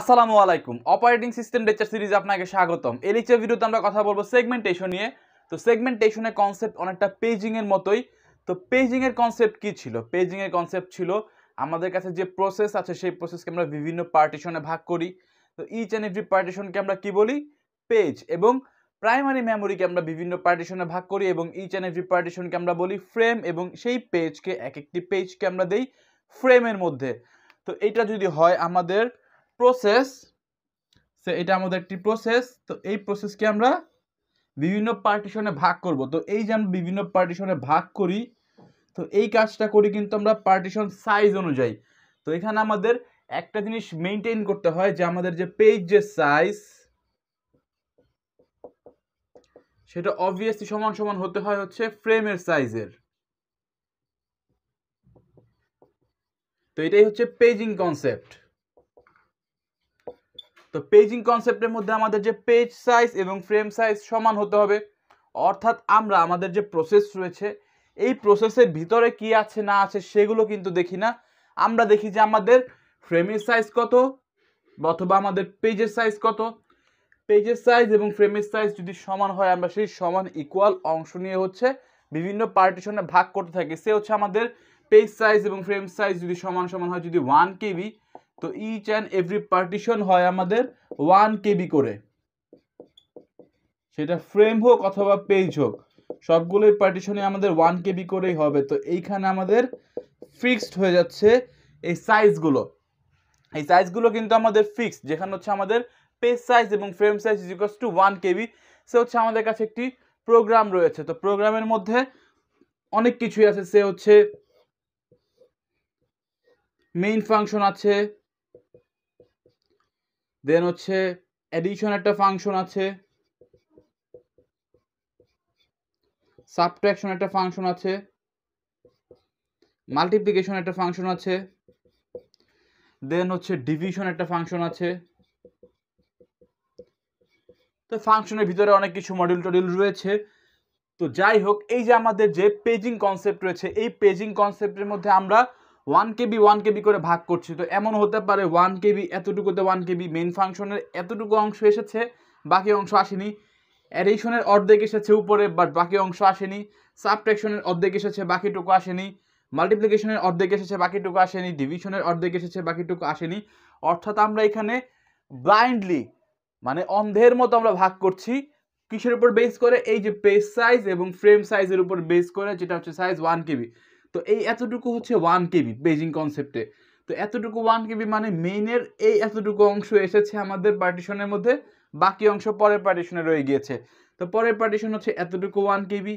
আসসালামু আলাইকুম operating system lecture series আপনাকে স্বাগতম এই লেকচার ভিডিওতে আমরা কথা বলবো সেগমেন্টেশন নিয়ে তো সেগমেন্টেশনের কনসেপ্ট অনেকটা পেজিংয়ের মতোই তো পেজিংয়ের কনসেপ্ট কি ছিল পেজিংয়ের কনসেপ্ট ছিল আমাদের কাছে যে প্রসেস আছে সেই প্রসেসকে আমরা বিভিন্ন পার্টিশনে ভাগ করি তো ইচ অ্যান্ড এভরি পার্টিশনকে আমরা কি বলি পেজ এবং প্রাইমারি মেমোরিকে আমরা বিভিন্ন পার্টিশনে ভাগ করি এবং ইচ অ্যান্ড এভরি পার্টিশনকে আমরা বলি ফ্রেম এবং সেই পেজকে এক একটি পেজকে আমরা দেই ফ্রেমের মধ্যে তো এটা যদি হয় আমাদের প্রসেস সে এটা আমাদের একটি প্রসেস তো এই প্রসেসকে আমরা বিভিন্ন পার্টিশনে ভাগ করব তো এই যে আমরা বিভিন্ন পার্টিশনে ভাগ করি তো এই কাজটা করি কিন্তু আমরা পার্টিশন সাইজ অনুযায়ী তো এখানে আমাদের একটা জিনিস মেনটেন করতে হয় যে আমাদের যে পেজ যে সাইজ সেটা অবভিয়াসলি সমান সমান হতে হয় হচ্ছে ফ্রেমের সাইজের তো এটাই হচ্ছে পেজিং কনসেপ্ট তো পেজিং কনসেপ্টের মধ্যে আমাদের যে পেজ সাইজ এবং ফ্রেম সাইজ সমান হতে হবে অর্থাৎ আমরা আমাদের যে প্রসেস রয়েছে এই প্রসেসের ভিতরে কি আছে না আছে সেগুলো কিন্তু দেখি না আমরা দেখি যে আমাদের ফ্রেমের সাইজ কত অথবা আমাদের পেজের সাইজ কত পেজের সাইজ এবং ফ্রেমের সাইজ যদি সমান হয় আমরা সেই সমান ইকুয়াল অংশ নিয়ে হচ্ছে বিভিন্ন পার্টিশনে ভাগ করতে থাকি সে হচ্ছে আমাদের পেজ সাইজ এবং ফ্রেম সাইজ যদি সমান সমান হয় যদি ওয়ান কেবি তো ইচ অ্যান্ড এভরি পার্টিশন হয় আমাদের ওয়ান কেবি করে সেটা ফ্রেম হোক অথবা পেজ হোক সবগুলোই পার্টিশনে আমাদের ওয়ান কেবি করেই হবে তো এইখানে আমাদের ফিক্সড হয়ে যাচ্ছে এই সাইজগুলো এই সাইজগুলো কিন্তু আমাদের ফিক্সড যেখানে হচ্ছে আমাদের পেজ সাইজ এবং frame size is equals to one KB সে হচ্ছে আমাদের কাছে একটি প্রোগ্রাম রয়েছে তো প্রোগ্রামের মধ্যে অনেক কিছুই আছে সে হচ্ছে মেইন ফাংশন আছে দেন হচ্ছে অ্যাডিশন একটা ফাংশন আছে সাবট্রাকশন একটা ফাংশন আছে মাল্টিপ্লিকেশন একটা ফাংশন আছে দেন হচ্ছে ডিভিশন একটা ফাংশন আছে তো ফাংশনের ভিতরে অনেক কিছু মডিউল টডিউল রয়েছে তো যাই হোক এই যে আমাদের যে পেজিং কনসেপ্ট রয়েছে এই পেজিং কনসেপ্টের মধ্যে আমরা ওয়ান কেবি ওয়ান কেবি করে ভাগ করছি তো এমন হতে পারে ওয়ান কেবি এতটুকুতে ওয়ান কেবি মেন ফাংশনের এতটুকু অংশ এসেছে বাকি অংশ আসেনি অ্যাডিশনের অর্ধেক এসেছে উপরে বাট বাকি অংশ আসেনি সাবট্রেকশনের অর্ধেক এসেছে বাকিটুকু আসেনি মাল্টিপ্লিকেশনের অর্ধেক এসেছে বাকিটুকু আসেনি ডিভিশনের অর্ধেক এসেছে বাকিটুকু আসেনি অর্থাৎ আমরা এখানে ব্লাইন্ডলি মানে অন্ধের মতো আমরা ভাগ করছি কিসের উপর বেস করে এই যে পেজ সাইজ এবং ফ্রেম সাইজের উপর বেস করে যেটা হচ্ছে সাইজ ওয়ান কেবি তো এই এতটুকু হচ্ছে ওয়ান কেবি বেজিং কনসেপ্টে তো এতটুকু ওয়ান কেবি মানে মেইনের এই এতটুকু অংশ এসেছে আমাদের পার্টিশনের মধ্যে বাকি অংশ পরের পার্টিশনে রয়ে গিয়েছে তো পরের পার্টিশন হচ্ছে এতটুকু ওয়ান কেবি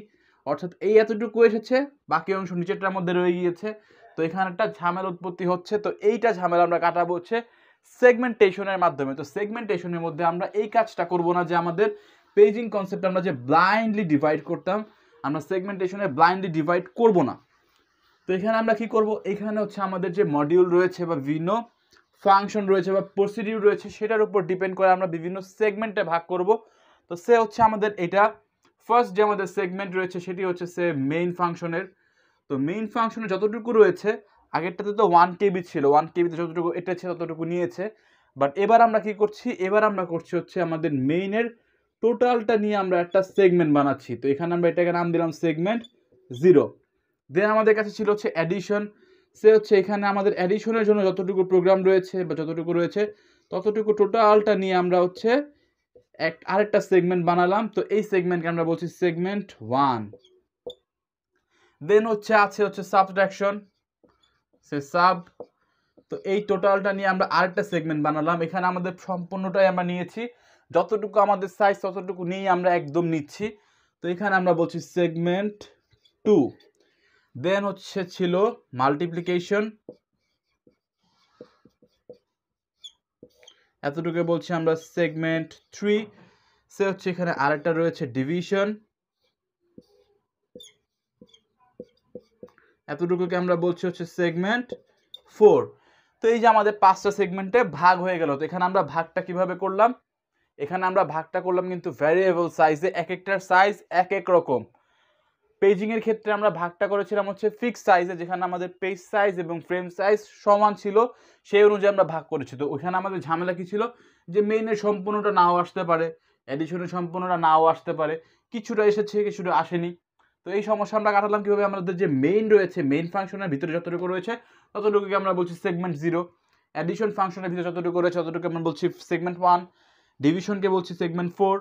অর্থাৎ এই এতটুকু এসেছে বাকি অংশ নিচেরটার মধ্যে রয়ে গিয়েছে তো এখানে একটা ঝামেলা উৎপত্তি হচ্ছে তো এইটা ঝামেলা আমরা কাটাবো হচ্ছে সেগমেন্টেশনের মাধ্যমে তো সেগমেন্টেশনের মধ্যে আমরা এই কাজটা করব না যে আমাদের পেজিং কনসেপ্ট আমরা যে ব্লাইন্ডলি ডিভাইড করতাম আমরা সেগমেন্টেশনে ব্লাইন্ডলি ডিভাইড করব না তো এখানে আমরা কি করব এখানে হচ্ছে আমাদের যে মডিউল রয়েছে বা বিভিন্ন ফাংশন রয়েছে বা প্রসিডিউর রয়েছে সেটার উপর ডিপেন্ড করে আমরা বিভিন্ন সেগমেন্টে ভাগ করব তো সে হচ্ছে আমাদের এটা ফার্স্ট যে আমাদের সেগমেন্ট রয়েছে সেটি হচ্ছে সে মেইন ফাংশনের তো মেইন ফাংশনে যতটুকু রয়েছে আগেরটাতে তো ওয়ান কেবি ছিল ওয়ান কেবিতে যতটুকু এটা ছিল ততটুকু নিয়েছে বাট এবার আমরা কি করছি এবার আমরা করছি হচ্ছে আমাদের মেইনের টোটালটা নিয়ে আমরা একটা সেগমেন্ট বানাচ্ছি তো এখানে আমরা এটাকে নাম দিলাম সেগমেন্ট জিরো দেন আমাদের কাছে ছিল হচ্ছে অ্যাডিশন সে হচ্ছে এখানে আমাদের অ্যাডিশনের জন্য যতটুকু প্রোগ্রাম রয়েছে বা যতটুকু রয়েছে ততটুকু টোটালটা নিয়ে আমরা হচ্ছে এক আরেকটা সেগমেন্ট বানালাম তো এই সেগমেন্টকে আমরা বলছি সেগমেন্ট ওয়ান দেন হচ্ছে আছে হচ্ছে সাবট্রাকশন সে সাব তো এই টোটালটা নিয়ে আমরা আরেকটা সেগমেন্ট বানালাম এখানে আমাদের সম্পূর্ণটাই আমরা নিয়েছি যতটুকু আমাদের সাইজ ততটুকু নিয়ে আমরা একদম নিচ্ছি তো এখানে আমরা বলছি সেগমেন্ট টু দেন হচ্ছে ছিল মাল্টিপ্লিকেশন এতটুকু বলছি আমরা সেগমেন্ট থ্রি সে হচ্ছে এখানে আরেকটা রয়েছে ডিভিশন এতটুকুকে আমরা বলছি হচ্ছে সেগমেন্ট ফোর তো এই যে আমাদের পাঁচটা সেগমেন্টে ভাগ হয়ে গেল তো এখানে আমরা ভাগটা কিভাবে করলাম এখানে আমরা ভাগটা করলাম কিন্তু ভ্যারিয়েবল সাইজে এক একটার সাইজ এক এক রকম পেজিংয়ের ক্ষেত্রে আমরা ভাগটা করেছিলাম হচ্ছে ফিক্স সাইজে যেখানে আমাদের পেজ সাইজ এবং ফ্রেম সাইজ সমান ছিল সেই অনুযায়ী আমরা ভাগ করেছি তো ওইখানে আমাদের ঝামেলা কী ছিল যে মেইনের সম্পূর্ণটা নাও আসতে পারে অ্যাডিশনের সম্পূর্ণটা নাও আসতে পারে কিছুটা এসেছে কিছুটা আসেনি তো এই সমস্যা আমরা কাটালাম কীভাবে আমাদের যে মেইন রয়েছে মেইন ফাংশনের ভিতরে যতটুকু রয়েছে ততটুকুকে আমরা বলছি সেগমেন্ট জিরো অ্যাডিশন ফাংশনের ভিতরে যতটুকু রয়েছে ততটুকু আমরা বলছি সেগমেন্ট ওয়ান ডিভিশনকে বলছি সেগমেন্ট ফোর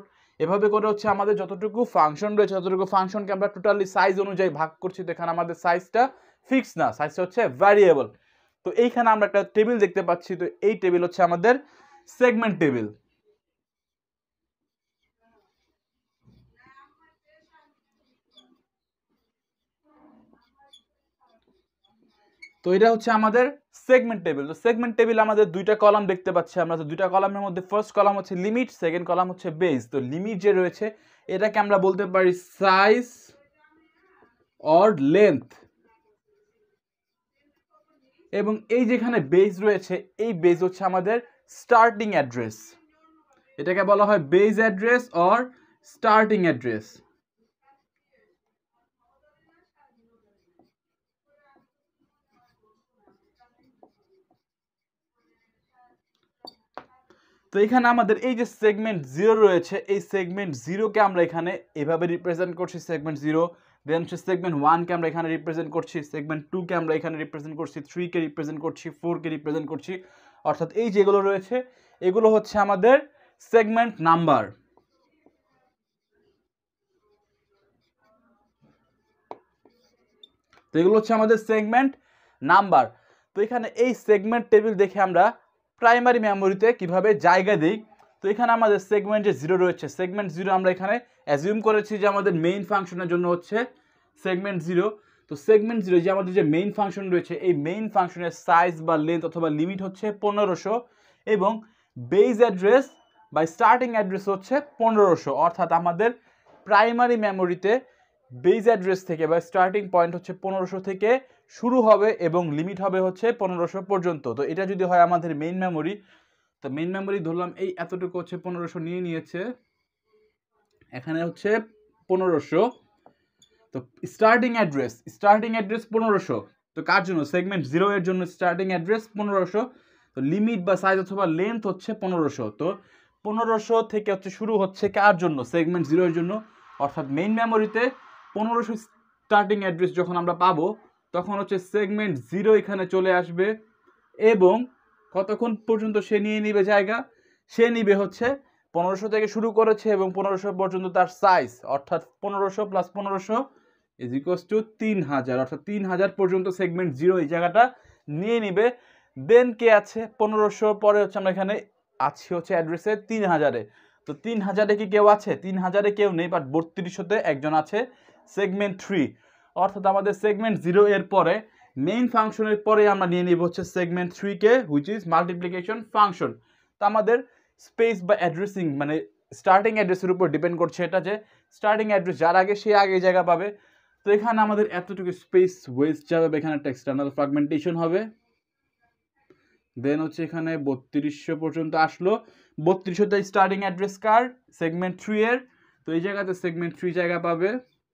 এভাবে করে হচ্ছে আমাদের যতটুকু ফাংশন রয়েছে যতটুকু ফাংশনকে আমরা টোটালি সাইজ অনুযায়ী ভাগ করছি তো এখানে আমাদের সাইজটা ফিক্স না সাইজটা হচ্ছে ভ্যারিয়েবল তো এইখানে আমরা একটা টেবিল দেখতে পাচ্ছি তো এই টেবিল হচ্ছে আমাদের সেগমেন্ট টেবিল তো এটা হচ্ছে আমাদের সেগমেন্ট টেবিল তো সেগমেন্ট টেবিল আমাদের দুইটা কলাম দেখতে পাচ্ছি আমরা তো দুইটা কলামের মধ্যে ফার্স্ট কলাম হচ্ছে লিমিট সেকেন্ড কলাম হচ্ছে বেস তো লিমিট যে রয়েছে এটাকে আমরা বলতে পারি সাইজ অর লেন্থ এবং এই যেখানে বেস রয়েছে এই বেস হচ্ছে আমাদের স্টার্টিং অ্যাড্রেস এটাকে বলা হয় base address or starting address তো এখানে আমাদের এই যে সেগমেন্ট জিরো রয়েছে এই সেগমেন্ট জিরোকে আমরা এখানে এভাবে রিপ্রেজেন্ট করছি সেগমেন্ট জিরো দেন হচ্ছে সেগমেন্ট ওয়ানকে আমরা এখানে রিপ্রেজেন্ট করছি সেগমেন্ট টুকে আমরা এখানে রিপ্রেজেন্ট করছি থ্রিকে রিপ্রেজেন্ট করছি ফোরকে রিপ্রেজেন্ট করছি অর্থাৎ এই যেগুলো রয়েছে এগুলো হচ্ছে আমাদের সেগমেন্ট নাম্বার তো এগুলো হচ্ছে আমাদের সেগমেন্ট নাম্বার তো এখানে এই সেগমেন্ট টেবিল দেখে আমরা প্রাইমারি মেমোরিতে কিভাবে জায়গা দিই তো এখানে আমাদের সেগমেন্টে জিরো রয়েছে সেগমেন্ট জিরো আমরা এখানে অ্যাজিউম করেছি যে আমাদের মেইন ফাংশনের জন্য হচ্ছে সেগমেন্ট জিরো তো সেগমেন্ট জিরো যে আমাদের যে মেইন ফাংশন রয়েছে এই মেইন ফাংশনের সাইজ বা লেন্থ অথবা লিমিট হচ্ছে পনেরোশো এবং বেইজ অ্যাড্রেস বা স্টার্টিং অ্যাড্রেস হচ্ছে পনেরোশো অর্থাৎ আমাদের প্রাইমারি মেমোরিতে বেইজ অ্যাড্রেস থেকে বা স্টার্টিং পয়েন্ট হচ্ছে পনেরোশো থেকে শুরু হবে এবং লিমিট হবে হচ্ছে পনেরোশো পর্যন্ত তো এটা যদি হয় আমাদের মেইন মেমোরি তো মেইন মেমোরি ধরলাম এই এতটুকু হচ্ছে পনেরোশো নিয়ে নিয়েছে এখানে হচ্ছে পনেরোশো তো স্টার্টিং অ্যাড্রেস স্টার্টিং অ্যাড্রেস পনেরোশো তো কার জন্য সেগমেন্ট জিরো এর জন্য স্টার্টিং অ্যাড্রেস পনেরোশো তো লিমিট বা সাইজ অথবা লেন্থ হচ্ছে পনেরোশো তো পনেরোশো থেকে হচ্ছে শুরু হচ্ছে কার জন্য সেগমেন্ট এর জন্য অর্থাৎ মেইন মেমোরিতে পনেরোশো স্টার্টিং অ্যাড্রেস যখন আমরা পাবো তখন হচ্ছে সেগমেন্ট জিরো এখানে চলে আসবে এবং কতক্ষণ পর্যন্ত সে নিয়ে নিবে জায়গা সে নিবে হচ্ছে পনেরোশো থেকে শুরু করেছে এবং পনেরোশো পর্যন্ত তার সাইজ অর্থাৎ পনেরোশো প্লাস পনেরোশো ইজ ইকোয়াস টু তিন হাজার অর্থাৎ তিন হাজার পর্যন্ত সেগমেন্ট জিরো এই জায়গাটা নিয়ে নিবে দেন কে আছে পনেরোশো পরে হচ্ছে আমরা এখানে আছি হচ্ছে অ্যাড্রেসে তিন হাজারে তো তিন হাজারে কি কেউ আছে তিন হাজারে কেউ নেই বাট বত্রিশশোতে একজন আছে সেগমেন্ট থ্রি অর্থাৎ আমাদের সেগমেন্ট জিরো এর পরে মেইন ফাংশনের পরে আমরা নিয়ে নিব হচ্ছে সেগমেন্ট থ্রিকে হুইচ ইজ মাল্টিপ্লিকেশন ফাংশন তো আমাদের স্পেস বা অ্যাড্রেসিং মানে স্টার্টিং অ্যাড্রেসের উপর ডিপেন্ড করছে এটা যে স্টার্টিং অ্যাড্রেস যার আগে সে আগে জায়গা পাবে তো এখানে আমাদের এতটুকু স্পেস ওয়েস্ট যাবে এখানে একটা এক্সটার্নাল ফ্রাগমেন্টেশন হবে দেন হচ্ছে এখানে বত্রিশশো পর্যন্ত আসলো তাই স্টার্টিং অ্যাড্রেস কার সেগমেন্ট থ্রি এর তো এই জায়গাতে সেগমেন্ট থ্রি জায়গা পাবে